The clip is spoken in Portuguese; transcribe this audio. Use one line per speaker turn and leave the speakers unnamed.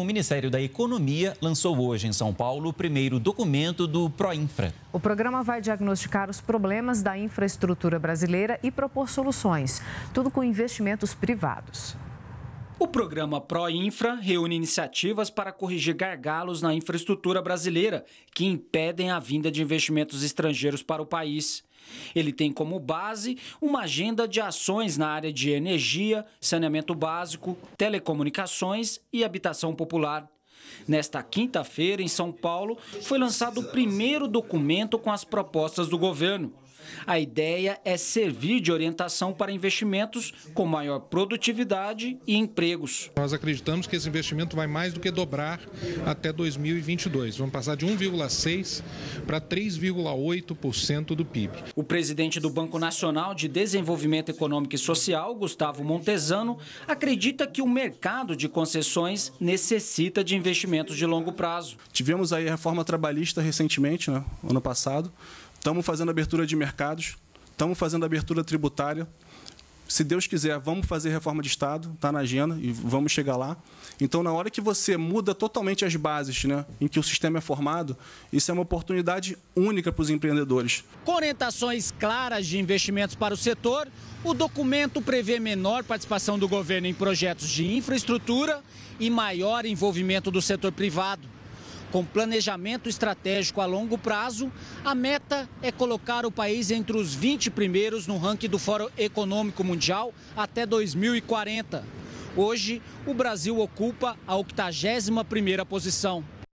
o Ministério da Economia lançou hoje em São Paulo o primeiro documento do Proinfra.
O programa vai diagnosticar os problemas da infraestrutura brasileira e propor soluções, tudo com investimentos privados.
O programa Proinfra reúne iniciativas para corrigir gargalos na infraestrutura brasileira que impedem a vinda de investimentos estrangeiros para o país. Ele tem como base uma agenda de ações na área de energia, saneamento básico, telecomunicações e habitação popular. Nesta quinta-feira, em São Paulo, foi lançado o primeiro documento com as propostas do governo. A ideia é servir de orientação para investimentos com maior produtividade e empregos. Nós acreditamos que esse investimento
vai mais do que dobrar até 2022. Vamos passar de 1,6% para 3,8% do PIB.
O presidente do Banco Nacional de Desenvolvimento Econômico e Social, Gustavo Montesano, acredita que o mercado de concessões
necessita de investimentos investimentos de longo prazo. Tivemos aí a reforma trabalhista recentemente, né, ano passado. Estamos fazendo abertura de mercados, estamos fazendo abertura tributária se Deus quiser, vamos fazer reforma de Estado, está na agenda e vamos chegar lá. Então, na hora que você muda totalmente as bases né, em que o sistema é formado, isso é uma oportunidade única para os empreendedores.
Com orientações claras de investimentos para o setor, o documento prevê menor participação do governo em projetos de infraestrutura e maior envolvimento do setor privado. Com planejamento estratégico a longo prazo, a meta é colocar o país entre os 20 primeiros no ranking do Fórum Econômico Mundial até 2040. Hoje, o Brasil ocupa a 81ª posição.